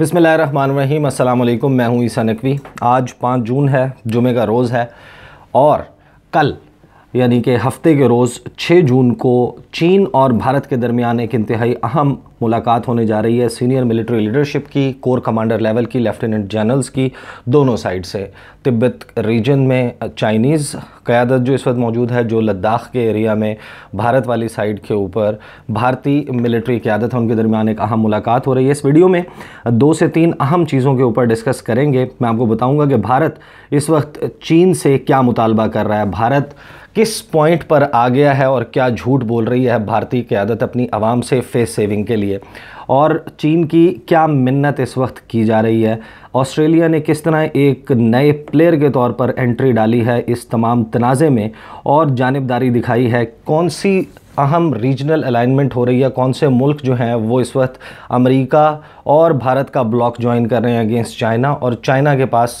बिसमिल रहीम अल्लाम मैं हूँ ईसा नकवी आज पाँच जून है जुमे का रोज़ है और कल यानी कि हफ्ते के रोज़ छः जून को चीन और भारत के दरमियान एक इंतहाई अहम मुलाकात होने जा रही है सीनियर मिलिट्री लीडरशिप की कोर कमांडर लेवल की लेफ्टिनेंट जनरल्स की दोनों साइड से तिब्बत रीजन में चाइनीज़ क़्यादत जो इस वक्त मौजूद है जो लद्दाख के एरिया में भारत वाली साइड के ऊपर भारतीय मिलिट्री क़्यादत है उनके दरमियान एक अहम मुलाकात हो रही है इस वीडियो में दो से तीन अहम चीज़ों के ऊपर डिस्कस करेंगे मैं आपको बताऊँगा कि भारत इस वक्त चीन से क्या मुतालबा कर रहा है भारत किस पॉइंट पर आ गया है और क्या झूठ बोल रही है भारतीय क़्यादत अपनी आवाम से फेस सेविंग के लिए रही है और चीन की क्या मिन्नत इस वक्त की जा रही है ऑस्ट्रेलिया ने किस तरह एक नए प्लेयर के तौर पर एंट्री डाली है इस तमाम तनाज़े में और जानबदारी दिखाई है कौन सी अहम रीजनल अलाइनमेंट हो रही है कौन से मुल्क जो हैं वो इस वक्त अमेरिका और भारत का ब्लॉक ज्वाइन कर रहे हैं अगेंस्ट चाइना और चाइना के पास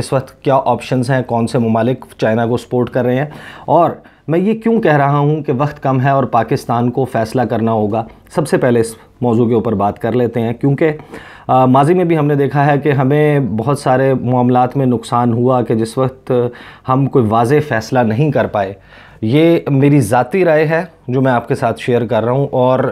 इस वक्त क्या ऑप्शंस हैं कौन से ममालिक चाइना को सपोर्ट कर रहे हैं और मैं ये क्यों कह रहा हूँ कि वक्त कम है और पाकिस्तान को फ़ैसला करना होगा सबसे पहले इस मौजू के ऊपर बात कर लेते हैं क्योंकि माजी में भी हमने देखा है कि हमें बहुत सारे मामलों में नुकसान हुआ कि जिस वक्त हम कोई वाज फ़ैसला नहीं कर पाए ये मेरी ज़ाती राय है जो मैं आपके साथ शेयर कर रहा हूँ और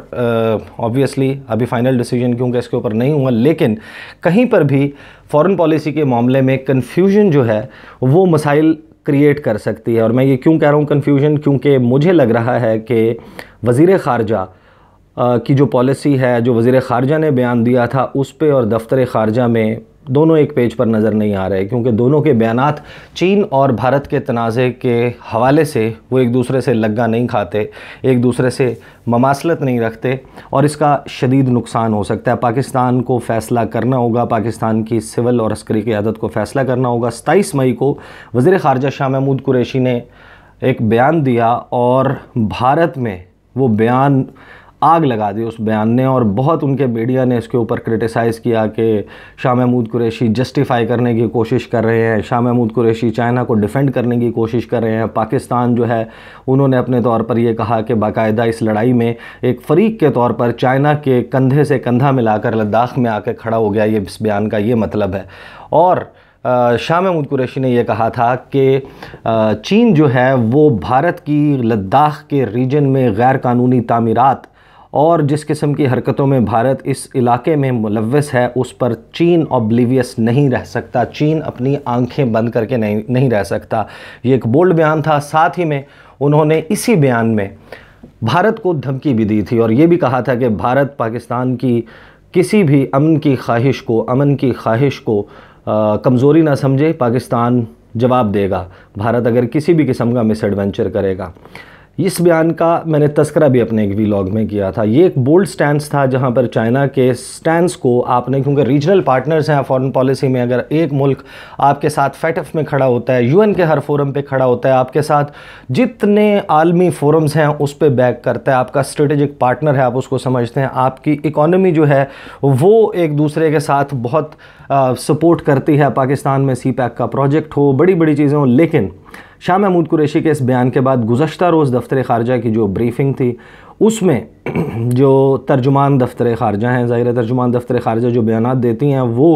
ऑब्वियसली अभी फ़ाइनल डिसीजन क्योंकि इसके ऊपर नहीं हुआ लेकिन कहीं पर भी फॉरेन पॉलिसी के मामले में कन्फ्यूजन जो है वो मसाइल क्रिएट कर सकती है और मैं ये क्यों कह रहा हूँ कन्फ्यूजन क्योंकि मुझे लग रहा है कि वज़ी ख़ारजा की जो पॉलिसी है जो वज़ी ख़ारजा ने बयान दिया था उस पर और दफ्तर ख़ारजा में दोनों एक पेज पर नज़र नहीं आ रहे क्योंकि दोनों के बयान चीन और भारत के तनाज़े के हवाले से वो एक दूसरे से लग्गा नहीं खाते एक दूसरे से ममासलत नहीं रखते और इसका शदीद नुकसान हो सकता है पाकिस्तान को फ़ैसला करना होगा पाकिस्तान की सिविल और अस्करी आदत को फ़ैसला करना होगा सताईस मई को वज़ी ख़ारजा शाह महमूद कुरैशी ने एक बयान दिया और भारत में वो बयान आग लगा दी उस बयान ने और बहुत उनके मीडिया ने इसके ऊपर क्रिटिसाइज़ किया कि शाह महमूद कुरैशी जस्टिफाई करने की कोशिश कर रहे हैं शाह महमूद कुरैशी चाइना को डिफेंड करने की कोशिश कर रहे हैं पाकिस्तान जो है उन्होंने अपने तौर पर यह कहा कि बाकायदा इस लड़ाई में एक फ़रीक के तौर पर चाइना के कंधे से कंधा मिलाकर लद्दाख में आकर खड़ा हो गया ये इस बयान का ये मतलब है और शाह महमूद कुरैशी ने यह कहा था कि चीन जो है वो भारत की लद्दाख के रीजन में गैर कानूनी तामीरात और जिस किस्म की हरकतों में भारत इस इलाके में मुलवस है उस पर चीन ऑब्लिवियस नहीं रह सकता चीन अपनी आंखें बंद करके नहीं नहीं रह सकता ये एक बोल्ड बयान था साथ ही में उन्होंने इसी बयान में भारत को धमकी भी दी थी और ये भी कहा था कि भारत पाकिस्तान की किसी भी अमन की ख्वाहिश को अमन की ख्वाहिश को कमज़ोरी ना समझे पाकिस्तान जवाब देगा भारत अगर किसी भी किस्म का मिस एडवेंचर करेगा इस बयान का मैंने तस्करा भी अपने एक वीलॉग में किया था ये एक बोल्ड स्टैंड था जहाँ पर चाइना के स्टैंड को आपने क्योंकि रीजनल पार्टनर्स हैं फॉरेन पॉलिसी में अगर एक मुल्क आपके साथ फैटफ में खड़ा होता है यूएन के हर फोरम पे खड़ा होता है आपके साथ जितने आलमी फोरम्स हैं उस पर बैक करता है आपका स्ट्रेटेजिक पार्टनर है आप उसको समझते हैं आपकी इकोनॉमी जो है वो एक दूसरे के साथ बहुत सपोर्ट करती है पाकिस्तान में सी पैक का प्रोजेक्ट हो बड़ी बड़ी चीज़ें हो लेकिन शाह महमूद कुरैशी के इस बयान के बाद गुजशत रोज़ दफ्तर ख़ारजा की जो ब्रीफिंग थी उसमें जो तर्जुमान दफ्तर ख़ारजा हैं ज़ाहिर तर्जुमान दफ्तर ख़ारजा जो बयान देती हैं वो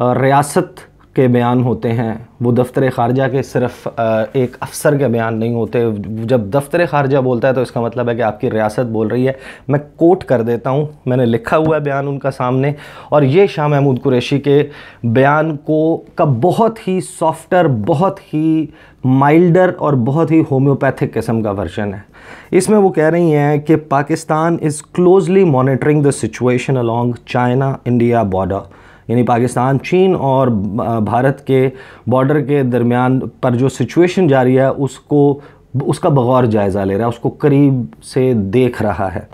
रियासत के बयान होते हैं वो दफ्तर ख़ारजा के सिर्फ एक अफसर के बयान नहीं होते जब दफ्तर ख़ारजा बोलता है तो इसका मतलब है कि आपकी रियासत बोल रही है मैं कोट कर देता हूँ मैंने लिखा हुआ है बयान उनका सामने और ये शाह महमूद कुरैशी के बयान को का बहुत ही सॉफ्टर बहुत ही माइल्डर और बहुत ही होम्योपैथिक किस्म का वर्जन है इसमें वो कह रही हैं कि Pakistan is closely monitoring the situation along China India border यानी पाकिस्तान चीन और भारत के बॉर्डर के दरमियान पर जो सिचुएशन जारी है उसको उसका बगौर जायज़ा ले रहा है उसको करीब से देख रहा है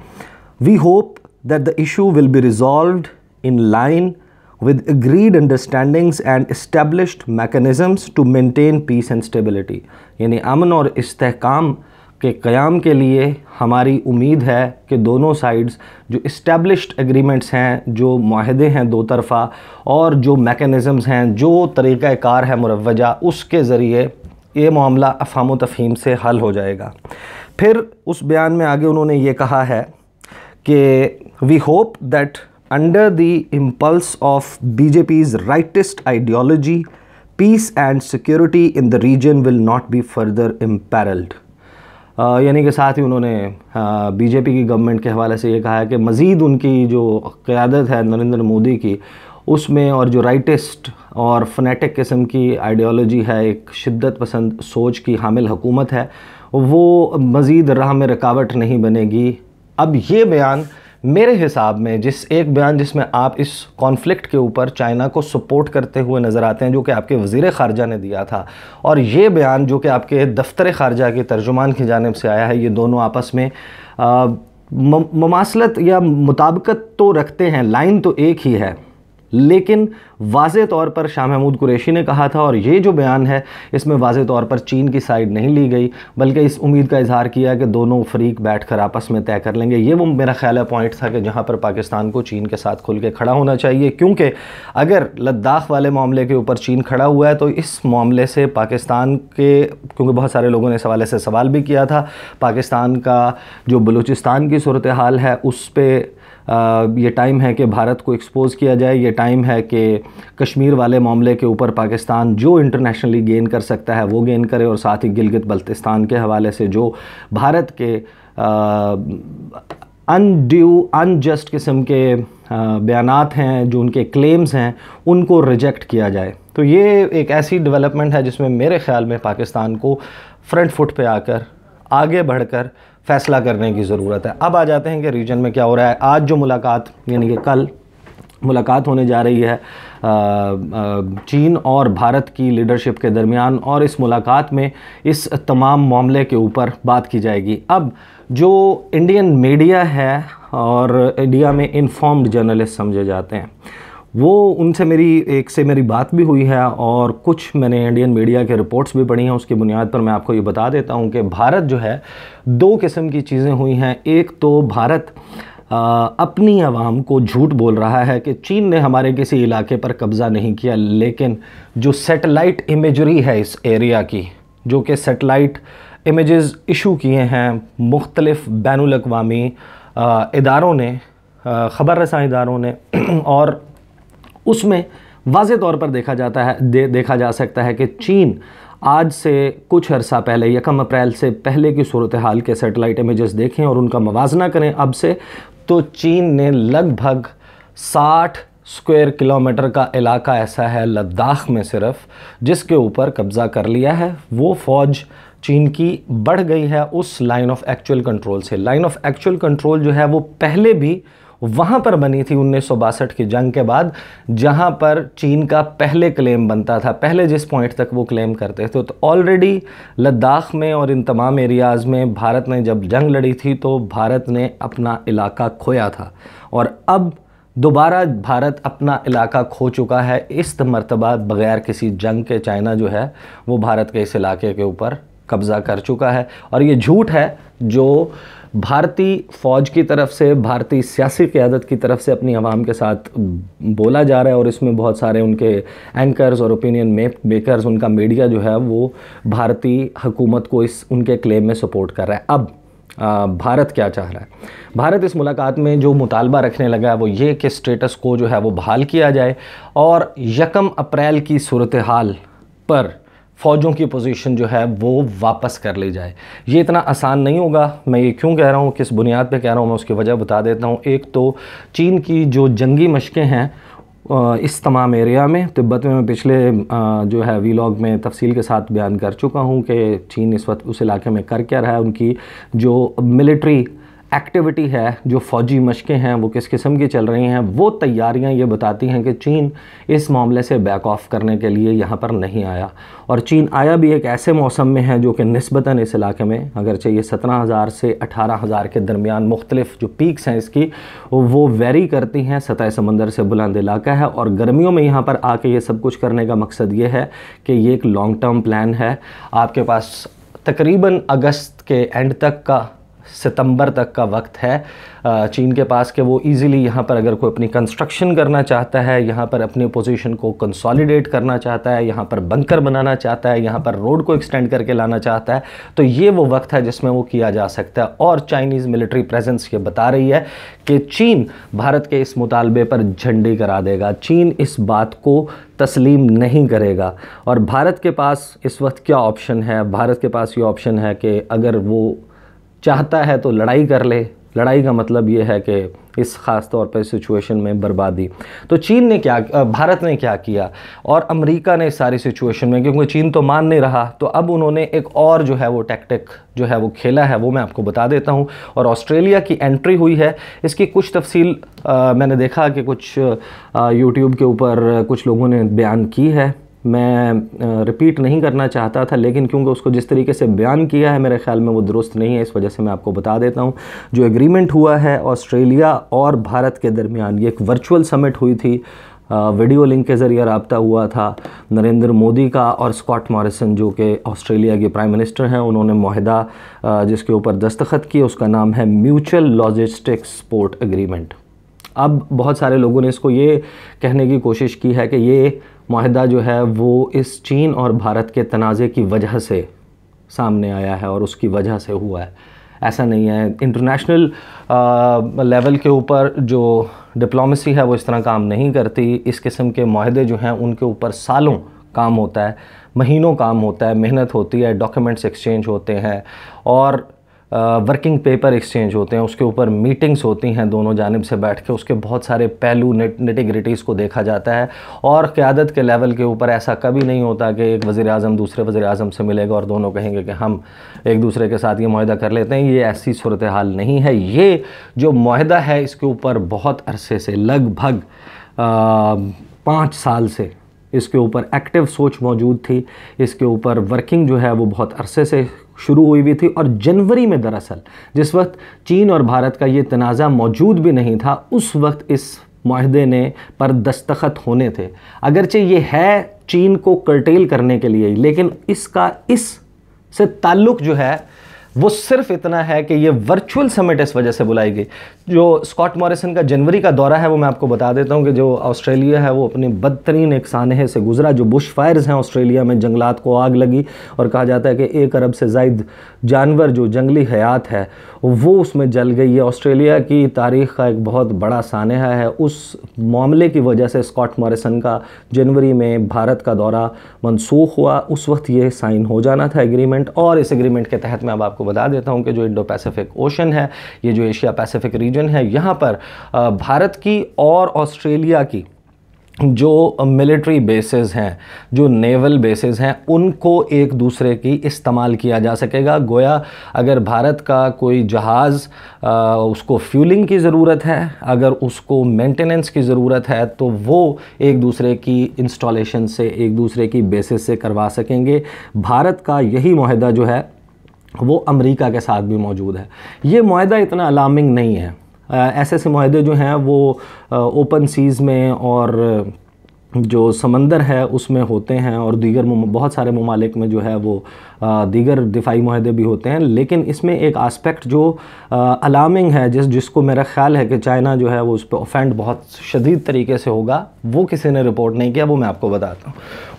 we hope that the issue will be resolved in line with agreed understandings and established mechanisms to maintain peace and stability यानी अमन और इस्तेकाम के क़्याम के लिए हमारी उम्मीद है कि दोनों साइड्स जो इस्टेब्लिश्ड एग्रीमेंट्स हैं जो माहदे हैं दो तरफ़ा और जो मेकनिज़म्स हैं जो तरीक़ार है मुरवजा उसके ज़रिए ये मामला अफाम तफहीम से हल हो जाएगा फिर उस बयान में आगे उन्होंने ये कहा है कि we hope that under the impulse of BJP's rightist ideology peace and security in the region will not be further imperilled यानी कि साथ ही उन्होंने बीजेपी की गवर्नमेंट के हवाले से ये कहा है कि मज़ीद उनकी जो क़्यादत है नरेंद्र मोदी की उसमें और जो राइटिस्ट और फनेटिक किस्म की आइडियोलॉजी है एक शिद्दत पसंद सोच की हामिल हुकूमत है वो मज़ीद राह में रुकावट नहीं बनेगी अब ये बयान मेरे हिसाब में जिस एक बयान जिसमें आप इस कॉन्फ्लिक्ट के ऊपर चाइना को सपोर्ट करते हुए नज़र आते हैं जो कि आपके वजीर ख़ारजा ने दिया था और ये बयान जो कि आपके दफ्तर ख़ारजा के तर्जुमान की जानब से आया है ये दोनों आपस में ममासलत या मुताबकत तो रखते हैं लाइन तो एक ही है लेकिन वाज तौर पर शाह महमूद कुरैशी ने कहा था और ये जो बयान है इसमें वाज तौर पर चीन की साइड नहीं ली गई बल्कि इस उम्मीद का इजहार किया कि दोनों फरीक बैठ कर आपस में तय कर लेंगे ये वो मेरा ख्याल है पॉइंट था कि जहाँ पर पाकिस्तान को चीन के साथ खुल के खड़ा होना चाहिए क्योंकि अगर लद्दाख वाले मामले के ऊपर चीन खड़ा हुआ है तो इस मामले से पाकिस्तान के क्योंकि बहुत सारे लोगों ने इस हवाले से सवाल भी किया था पाकिस्तान का जो बलूचिस्तान की सूरत हाल है उस पर ये टाइम है कि भारत को एक्सपोज़ किया जाए ये टाइम है कि कश्मीर वाले मामले के ऊपर पाकिस्तान जो इंटरनेशनली गेन कर सकता है वो गेन करे और साथ ही गिलगित बल्तिस्तान के हवाले से जो भारत के अनड्यू अनजस्ट किस्म के बयान हैं जो उनके क्लेम्स हैं उनको रिजेक्ट किया जाए तो ये एक ऐसी डेवलपमेंट है जिसमें मेरे ख़्याल में पाकिस्तान को फ्रंट फुट पे आकर आगे बढ़कर फ़ैसला करने की ज़रूरत है अब आ जाते हैं कि रीजन में क्या हो रहा है आज जो मुलाकात यानी कि कल मुलाकात होने जा रही है चीन और भारत की लीडरशिप के दरमियान और इस मुलाकात में इस तमाम मामले के ऊपर बात की जाएगी अब जो इंडियन मीडिया है और इंडिया में इन्फॉर्म्ड जर्नलिस्ट समझे जाते हैं वो उनसे मेरी एक से मेरी बात भी हुई है और कुछ मैंने इंडियन मीडिया के रिपोर्ट्स भी पढ़ी हैं उसकी बुनियाद पर मैं आपको ये बता देता हूँ कि भारत जो है दो किस्म की चीज़ें हुई हैं एक तो भारत आ, अपनी आवाम को झूठ बोल रहा है कि चीन ने हमारे किसी इलाके पर कब्ज़ा नहीं किया लेकिन जो सेटेलाइट इमेजरी है इस एरिया की जो कि सेटेलाइट इमेजेस इशू किए हैं मुख्तलफ़ बैन अवी इदारों ने ख़बर रसा इदारों ने और उसमें वाज तौर पर देखा जाता है दे, देखा जा सकता है कि चीन आज से कुछ अरसा पहले यकम अप्रैल से पहले की सूरत हाल के सेटेलाइट इमेज़ देखें और उनका मवाजना करें अब से तो चीन ने लगभग साठ स्क्वायर किलोमीटर का इलाका ऐसा है लद्दाख में सिर्फ जिसके ऊपर कब्ज़ा कर लिया है वो फ़ौज चीन की बढ़ गई है उस लाइन ऑफ एक्चुअल कंट्रोल से लाइन ऑफ एक्चुअल कंट्रोल जो है वो पहले भी वहाँ पर बनी थी उन्नीस की जंग के बाद जहाँ पर चीन का पहले क्लेम बनता था पहले जिस पॉइंट तक वो क्लेम करते थे तो ऑलरेडी लद्दाख में और इन तमाम एरियाज़ में भारत ने जब जंग लड़ी थी तो भारत ने अपना इलाका खोया था और अब दोबारा भारत अपना इलाका खो चुका है इस मरतबा बग़ैर किसी जंग के चाइना जो है वो भारत के इस इलाके के ऊपर कब्ज़ा कर चुका है और ये झूठ है जो भारतीय फ़ौज की तरफ से भारतीय सियासी क़्यादत की तरफ से अपनी आवाम के साथ बोला जा रहा है और इसमें बहुत सारे उनके एंकर्स और ओपिनियन मेकर्स उनका मीडिया जो है वो भारतीय हुकूमत को इस उनके क्लेम में सपोर्ट कर रहा है अब भारत क्या चाह रहा है भारत इस मुलाकात में जो मुतालबा रखने लगा है वो ये कि स्टेटस को जो है वो बहाल किया जाए और यकम अप्रैल की सूरत हाल पर फ़ौजों की पोजीशन जो है वो वापस कर ली जाए ये इतना आसान नहीं होगा मैं ये क्यों कह रहा हूँ किस बुनियाद पे कह रहा हूँ मैं उसकी वजह बता देता हूँ एक तो चीन की जो जंगी मशकें हैं इस तमाम एरिया में तिब्बत में मैं पिछले जो है वीलॉग में तफसील के साथ बयान कर चुका हूँ कि चीन इस वक्त उस इलाके में कर क्या रहा है उनकी जो मिलिट्री एक्टिविटी है जो फ़ौजी मशकें हैं वो किस किस्म की चल रही हैं वो तैयारियां ये बताती हैं कि चीन इस मामले से बैक ऑफ करने के लिए यहाँ पर नहीं आया और चीन आया भी एक ऐसे मौसम में है जो कि नस्बता इस इलाके में अगर चाहिए सत्रह हज़ार से अठारह हज़ार के दरमियान मुख्तलिफ जो पीक्स हैं इसकी वो वेरी करती हैं सतह समंदर से बुलंद इलाका है और गर्मियों में यहाँ पर आके ये सब कुछ करने का मकसद ये है कि ये एक लॉन्ग टर्म प्लान है आपके पास तकरीबन अगस्त के एंड तक का सितंबर तक का वक्त है चीन के पास कि वो इजीली यहाँ पर अगर कोई अपनी कंस्ट्रक्शन करना चाहता है यहाँ पर अपनी पोजीशन को कंसोलिडेट करना चाहता है यहाँ पर बंकर बनाना चाहता है यहाँ पर रोड को एक्सटेंड करके लाना चाहता है तो ये वो वक्त है जिसमें वो किया जा सकता है और चाइनीज़ मिलिट्री प्रेजेंस ये बता रही है कि चीन भारत के इस मुतालबे पर झंडी करा देगा चीन इस बात को तस्लीम नहीं करेगा और भारत के पास इस वक्त क्या ऑप्शन है भारत के पास ये ऑप्शन है कि अगर वो चाहता है तो लड़ाई कर ले लड़ाई का मतलब ये है कि इस ख़ास तौर पर सिचुएशन में बर्बादी तो चीन ने क्या भारत ने क्या किया और अमेरिका ने सारी सिचुएशन में क्योंकि चीन तो मान नहीं रहा तो अब उन्होंने एक और जो है वो टैक्टिक जो है वो खेला है वो मैं आपको बता देता हूँ और ऑस्ट्रेलिया की एंट्री हुई है इसकी कुछ तफसील आ, मैंने देखा कि कुछ यूट्यूब के ऊपर कुछ लोगों ने बयान की है मैं रिपीट नहीं करना चाहता था लेकिन क्योंकि उसको जिस तरीके से बयान किया है मेरे ख्याल में वो दुरुस्त नहीं है इस वजह से मैं आपको बता देता हूँ जो एग्रीमेंट हुआ है ऑस्ट्रेलिया और भारत के दरमियान ये एक वर्चुअल समिट हुई थी वीडियो लिंक के ज़रिए रबता हुआ था नरेंद्र मोदी का और स्कॉट मॉरिसन जो कि ऑस्ट्रेलिया के प्राइम मिनिस्टर हैं उन्होंने माहदा जिसके ऊपर दस्तखत किए उसका नाम है म्यूचुअल लॉजिस्टिक सपोर्ट एग्रीमेंट अब बहुत सारे लोगों ने इसको ये कहने की कोशिश की है कि ये माहिदा जो है वो इस चीन और भारत के तनाज़े की वजह से सामने आया है और उसकी वजह से हुआ है ऐसा नहीं है इंटरनेशनल लेवल के ऊपर जो डिप्लोमेसी है वो इस तरह काम नहीं करती इस किस्म के माहदे जो हैं उनके ऊपर सालों काम होता है महीनों काम होता है मेहनत होती है डॉक्यूमेंट्स एक्सचेंज होते हैं और वर्किंग पेपर एक्सचेंज होते हैं उसके ऊपर मीटिंग्स होती हैं दोनों जानब से बैठ के उसके बहुत सारे पहलू नेटिग्रिटीज़ को देखा जाता है और क़्यादत के लेवल के ऊपर ऐसा कभी नहीं होता कि एक वज़ी अजम दूसरे वज़ी अजम से मिलेगा और दोनों कहेंगे कि हम एक दूसरे के साथ ये माहदा कर लेते हैं ये ऐसी सूरत हाल नहीं है ये जो माहदा है इसके ऊपर बहुत अरसे से लगभग पाँच साल से इसके ऊपर एक्टिव सोच मौजूद थी इसके ऊपर वर्किंग जो है वो बहुत अरसे से शुरू हुई हुई थी और जनवरी में दरअसल जिस वक्त चीन और भारत का ये तनाज़ा मौजूद भी नहीं था उस वक्त इस माहदे ने पर दस्तखत होने थे अगरचे ये है चीन को कर्टेल करने के लिए लेकिन इसका इस से ताल्लुक़ जो है वो सिर्फ इतना है कि ये वर्चुअल समिट इस वजह से बुलाई गई जो स्कॉट मॉरिसन का जनवरी का दौरा है वो मैं आपको बता देता हूँ कि जो ऑस्ट्रेलिया है वो अपने बदतरीन एक सानहे से गुजरा जो बुश फायर्स हैं ऑस्ट्रेलिया में जंगलात को आग लगी और कहा जाता है कि एक अरब से जायद जानवर जो जंगली हयात है वो उसमें जल गई है ऑस्ट्रेलिया की तारीख का एक बहुत बड़ा सानहा है उस मामले की वजह से स्कॉट मॉरिसन का जनवरी में भारत का दौरा मनसूख हुआ उस वक्त ये साइन हो जाना था एग्रीमेंट और इस एग्रीमेंट के तहत मैं अब आपको बता देता हूँ कि जो इंडो पैसिफिक ओशन है ये जो एशिया पैसिफिक रीजन है यहाँ पर भारत की और ऑस्ट्रेलिया की जो मिलिट्री बेसेस हैं जो नेवल बेसेस हैं उनको एक दूसरे की इस्तेमाल किया जा सकेगा गोया अगर भारत का कोई जहाज़ उसको फ्यूलिंग की ज़रूरत है अगर उसको मेंटेनेंस की ज़रूरत है तो वो एक दूसरे की इंस्टॉलेशन से एक दूसरे की बेसिस से करवा सकेंगे भारत का यही माहदा जो है वो अमेरिका के साथ भी मौजूद है ये माहा इतना अलार्मिंग नहीं है ऐसे ऐसे माहे जो हैं वो ओपन सीज़ में और जो समंदर है उसमें होते हैं और दीगर बहुत सारे ममालिक में जो है वो दीगर दिफाई माहदे भी होते हैं लेकिन इसमें एक आस्पेक्ट जो अलार्मिंग है जिस जिसको मेरा ख्याल है कि चाइना जो है वो उस पर ऑफेंड बहुत शदीद तरीके से होगा वो किसी ने रिपोर्ट नहीं किया वो मैं आपको बताता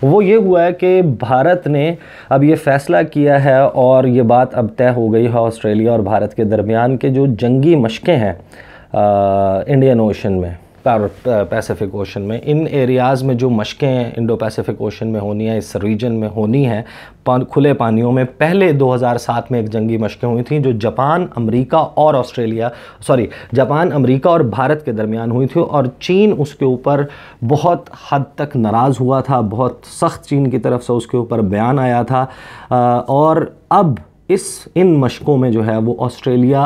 हूँ वो ये हुआ है कि भारत ने अब ये फ़ैसला किया है और ये बात अब तय हो गई है ऑस्ट्रेलिया और भारत के दरमियान के जो जंगी मशक़ें हैं इंडियन ओशन में पैसिफिक ओशन में इन एरियाज़ में जो मशकें इंडो पैसिफिक ओशन में होनी है इस रीजन में होनी है पान, खुले पानियों में पहले 2007 में एक जंगी मशकें हुई थी जो जापान अमेरिका और ऑस्ट्रेलिया सॉरी जापान अमेरिका और भारत के दरमियान हुई थी और चीन उसके ऊपर बहुत हद तक नाराज़ हुआ था बहुत सख्त चीन की तरफ से उसके ऊपर बयान आया था और अब इस इन मशक़ों में जो है वो ऑस्ट्रेलिया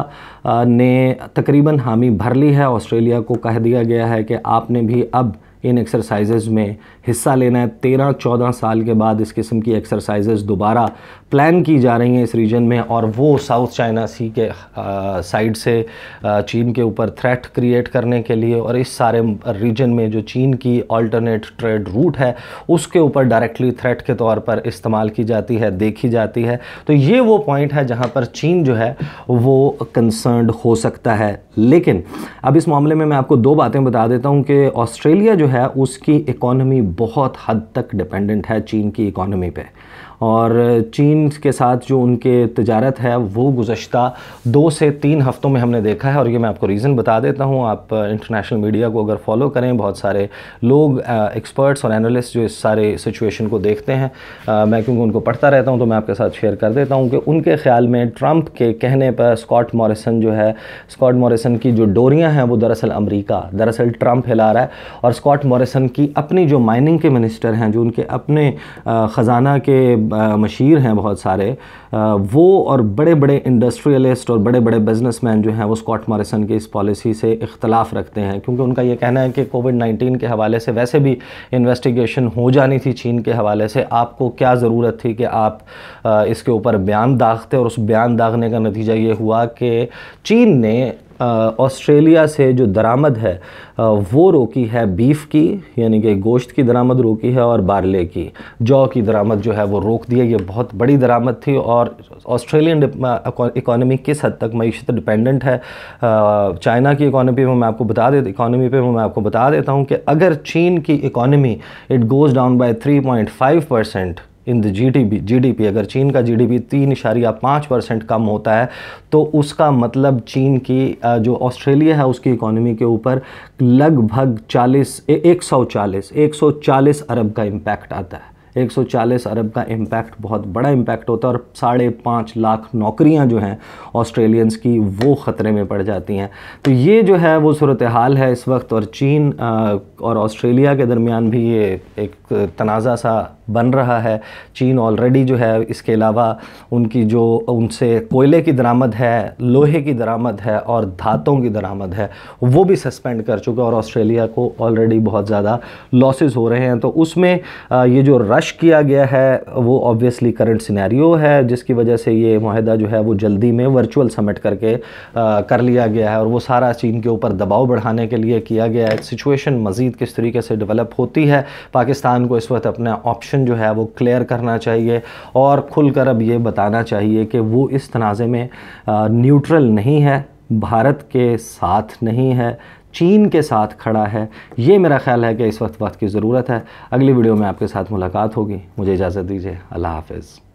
ने तकरीबन हामी भर ली है ऑस्ट्रेलिया को कह दिया गया है कि आपने भी अब इन एक्सरसाइजेज़ में हिस्सा लेना है तेरह चौदह साल के बाद इस किस्म की एक्सरसाइजेज़ दोबारा प्लान की जा रही हैं इस रीजन में और वो साउथ चाइना सी के साइड uh, से आ, uh, चीन के ऊपर थ्रेट क्रिएट करने के लिए और इस सारे रीजन में जो चीन की ऑल्टरनेट ट्रेड रूट है उसके ऊपर डायरेक्टली थ्रेट के तौर पर इस्तेमाल की जाती है देखी जाती है तो ये वो पॉइंट है जहाँ पर चीन जो है वो कंसर्न हो सकता है लेकिन अब इस मामले में मैं आपको दो बातें बता देता हूँ कि ऑस्ट्रेलिया जो है उसकी इकोनॉमी बहुत हद तक डिपेंडेंट है चीन की इकोनॉमी पे और चीन के साथ जो उनके तजारत है वो गुज्त दो से तीन हफ़्तों में हमने देखा है और ये मैं आपको रीज़न बता देता हूँ आप इंटरनेशनल मीडिया को अगर फॉलो करें बहुत सारे लोग एक्सपर्ट्स और एनालिस्ट जो इस सारे सिचुएशन को देखते हैं आ, मैं क्योंकि उनको पढ़ता रहता हूँ तो मैं आपके साथ शेयर कर देता हूँ कि उनके ख्याल में ट्रंप के कहने पर स्कॉट मॉरिसन जो है स्कॉट मॉरिसन की जो डोरियाँ हैं वो दरअसल अमरीका दरअसल ट्रंप हिला रहा है और स्कॉट मॉरिसन की अपनी जो माइनिंग के मिनिस्टर हैं जो उनके अपने ख़जाना के मशीर हैं बहुत सारे वो और बड़े बड़े इंडस्ट्रियलिस्ट और बड़े बड़े बिजनेसमैन जो हैं वो स्कॉट मॉरिसन की इस पॉलिसी से इख्तलाफ रखते हैं क्योंकि उनका ये कहना है कि कोविड नाइन्टीन के हवाले से वैसे भी इन्वेस्टिगेशन हो जानी थी चीन के हवाले से आपको क्या ज़रूरत थी कि आप इसके ऊपर बयान दागते और उस बयान दागने का नतीजा ये हुआ कि चीन ने ऑस्ट्रेलिया से जो दरामद है वो रोकी है बीफ की यानी कि गोश्त की दरामद रोकी है और बारले की जौ की दरामद जो है वो रोक दी है ये बहुत बड़ी दरामद थी और ऑस्ट्रेलियन इकोनॉमी किस हद तक मीशत डिपेंडेंट है चाइना की इकोनॉमी पर मैं आपको बता दे इकानमी पर मैं आपको बता देता हूँ कि अगर चीन की economy it goes down by three point five percent in the GDP GDP अगर चीन का जीडीपी तीन इशारिया पाँच परसेंट कम होता है तो उसका मतलब चीन की जो ऑस्ट्रेलिया है उसकी इकोनॉमी के ऊपर लगभग चालीस एक सौ चालीस एक सौ चालीस अरब का इम्पैक्ट आता है 140 अरब का इम्पैक्ट बहुत बड़ा इम्पैक्ट होता है और साढ़े पाँच लाख नौकरियां जो हैं ऑस्ट्रेलियंस की वो ख़तरे में पड़ जाती हैं तो ये जो है वो सूरत हाल है इस वक्त और चीन और ऑस्ट्रेलिया के दरमियान भी ये एक तनाज़ा सा बन रहा है चीन ऑलरेडी जो है इसके अलावा उनकी जो उनसे कोयले की दरामद है लोहे की दरामद है और धातों की दरामद है वो भी सस्पेंड कर चुका और ऑस्ट्रेलिया को ऑलरेडी बहुत ज़्यादा लॉसेस हो रहे हैं तो उसमें ये जो रश रश किया गया है वो ऑब्वियसली करंट सिनेरियो है जिसकी वजह से ये माहिदा जो है वो जल्दी में वर्चुअल समिट करके आ, कर लिया गया है और वो सारा चीन के ऊपर दबाव बढ़ाने के लिए किया गया है सिचुएशन मज़ीद किस तरीके से डेवलप होती है पाकिस्तान को इस वक्त अपना ऑप्शन जो है वो क्लियर करना चाहिए और कर अब ये बताना चाहिए कि वो इस तनाज़े में न्यूट्रल नहीं है भारत के साथ नहीं है चीन के साथ खड़ा है ये मेरा ख्याल है कि इस वक्त वक्त की ज़रूरत है अगली वीडियो में आपके साथ मुलाकात होगी मुझे इजाज़त दीजिए अल्लाह हाफिज़